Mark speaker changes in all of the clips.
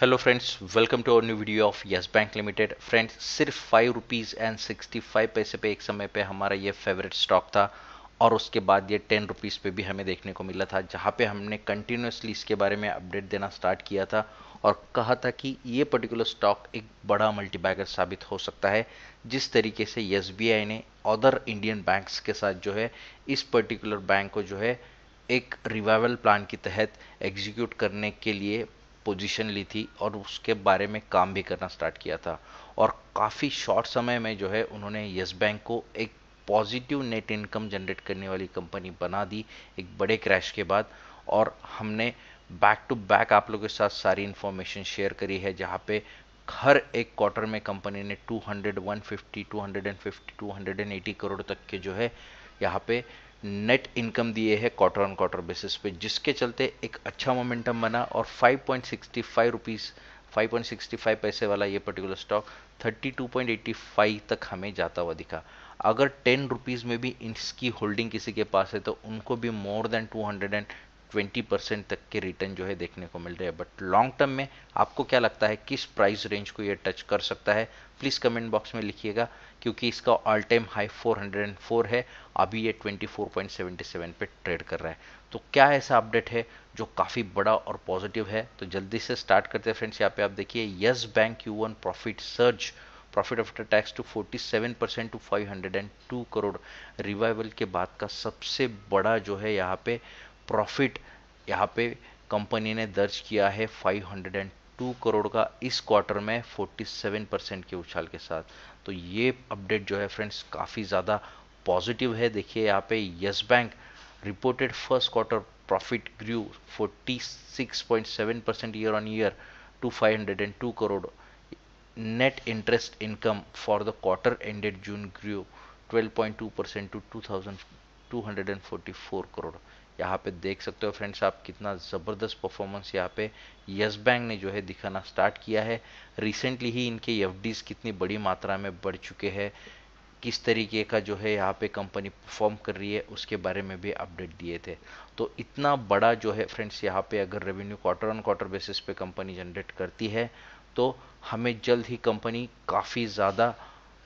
Speaker 1: hello friends welcome to our new video of Yes Bank limited friends सिर्फ five rupees and sixty five पैसे पे एक समय पे हमारा ये फेवरेट स्टॉक था और उसके बाद ये टेन रुपीज़ पे भी हमें देखने को मिला था जहाँ पे हमने कंटिन्यूसली इसके बारे में अपडेट देना स्टार्ट किया था और कहा था कि ये पर्टिकुलर स्टॉक एक बड़ा मल्टीबैगर साबित हो सकता है जिस तरीके से एस ने अदर इंडियन बैंक्स के साथ जो है इस पर्टिकुलर बैंक को जो है एक रिवाइवल प्लान के तहत एग्जीक्यूट करने के लिए पोजीशन ली थी और उसके बारे में काम भी करना स्टार्ट किया था और काफ़ी शॉर्ट समय में जो है उन्होंने येस बैंक को एक पॉजिटिव नेट इनकम जनरेट करने वाली कंपनी बना दी एक बड़े क्रैश के बाद और हमने बैक टू बैक आप लोगों के साथ सारी इन्फॉर्मेशन शेयर करी है जहाँ पे हर एक क्वार्टर में कंपनी ने 200, 150, 250, 280 करोड़ तक के जो है यहाँ पे नेट इनकम दिए है क्वार्टर ऑन क्वार्टर बेसिस पे जिसके चलते एक अच्छा मोमेंटम बना और 5.65 रुपीस 5.65 पैसे वाला ये पर्टिकुलर स्टॉक 32.85 तक हमें जाता हुआ दिखा अगर टेन रुपीज़ में भी इसकी होल्डिंग किसी के पास है तो उनको भी more than two hundred and twenty percent तक के रिटर्न जो है देखने को मिल रहे हैं बट लॉन्ग टर्म में आपको क्या लगता है किस प्राइस रेंज को ये टच कर सकता है प्लीज़ कमेंट बॉक्स में लिखिएगा क्योंकि इसका ऑल टाइम हाई 404 है अभी ये 24.77 पे ट्रेड कर रहा है तो क्या ऐसा अपडेट है जो काफ़ी बड़ा और पॉजिटिव है तो जल्दी से स्टार्ट करते हैं फ्रेंड्स यहाँ पे आप देखिए Yes Bank Q one profit surge profit after tax to 47 percent to 502 crore revival के बाद का सबसे बड़ा जो है यहाँ पे प्रॉफिट यहाँ पे कंपनी ने दर्ज किया है 502 करोड़ का इस क्वार्टर में 47 परसेंट के उछाल के साथ तो ये अपडेट जो है फ्रेंड्स काफ़ी ज़्यादा पॉजिटिव है देखिए यहाँ पे Yes Bank reported first quarter profit grew 46.7 percent year on year to 502 crore net interest income for the quarter ended June grew 12.2% to 2244 crore यहाँ पे देख सकते हो फ्रेंड्स आप कितना ज़बरदस्त परफॉर्मेंस यहाँ पे यस बैंक ने जो है दिखाना स्टार्ट किया है रिसेंटली ही इनके एफ कितनी बड़ी मात्रा में बढ़ चुके हैं किस तरीके का जो है यहाँ पे कंपनी परफॉर्म कर रही है उसके बारे में भी अपडेट दिए थे तो इतना बड़ा जो है फ्रेंड्स यहाँ पे अगर revenue quarter on quarter basis पे कंपनी जनरेट करती है तो हमें जल्द ही कंपनी काफ़ी ज़्यादा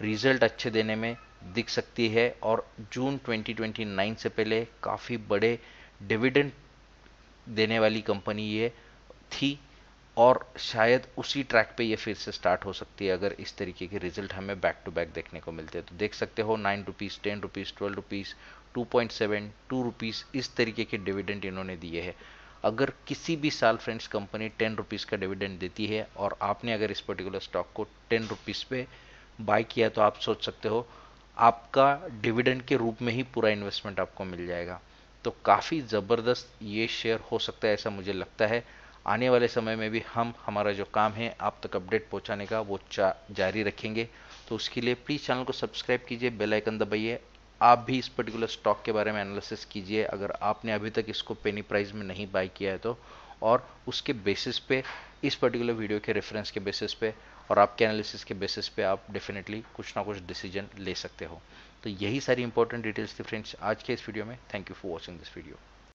Speaker 1: रिजल्ट अच्छे देने में दिख सकती है और जून 2029 से पहले काफ़ी बड़े डिविडेंड देने वाली कंपनी ये थी और शायद उसी ट्रैक पे ये फिर से स्टार्ट हो सकती है अगर इस तरीके के रिजल्ट हमें बैक टू बैक देखने को मिलते हैं तो देख सकते हो nine rupees ten rupees twelve rupees two point seven two rupees इस तरीके के डिविडेंड इन्होंने दिए हैं अगर किसी भी साल फ्रेंड्स कंपनी टेन रुपीज़ का डिविडेंड देती है और आपने अगर इस पर्टिकुलर स्टॉक को टेन रुपीज़ पे बाय किया तो आप सोच सकते हो आपका डिविडेंड के रूप में ही पूरा इन्वेस्टमेंट आपको मिल जाएगा तो काफ़ी ज़बरदस्त ये शेयर हो सकता है ऐसा मुझे लगता है आने वाले समय में भी हम हमारा जो काम है आप तक अपडेट पहुंचाने का वो जारी रखेंगे तो उसके लिए प्लीज़ चैनल को सब्सक्राइब कीजिए बेल आइकन दबाइए आप भी इस पर्टिकुलर स्टॉक के बारे में एनालिसिस कीजिए अगर आपने अभी तक इसको पेनी प्राइस में नहीं बाई किया है तो और उसके बेसिस पे इस पर्टिकुलर वीडियो के रेफरेंस के बेसिस पे और आपके एनालिसिस के बेसिस पे आप डेफिनेटली कुछ ना कुछ डिसीजन ले सकते हो तो यही सारी इंपॉर्टेंट डिटेल्स थी फ्रेंड्स आज के इस वीडियो में thank you for watching this video